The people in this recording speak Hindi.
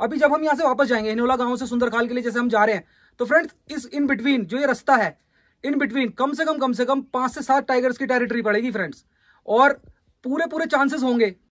अभी जब हम यहाँ से वापस जाएंगे इनोला गांव से सुंदरखाल के लिए जैसे हम जा रहे हैं तो फ्रेंड्स इस इन बिटवीन जो ये रास्ता है इन बिटवीन कम से कम कम से कम पांच से सात टाइगर्स की टेरिटरी पड़ेगी फ्रेंड्स और पूरे पूरे चांसेस होंगे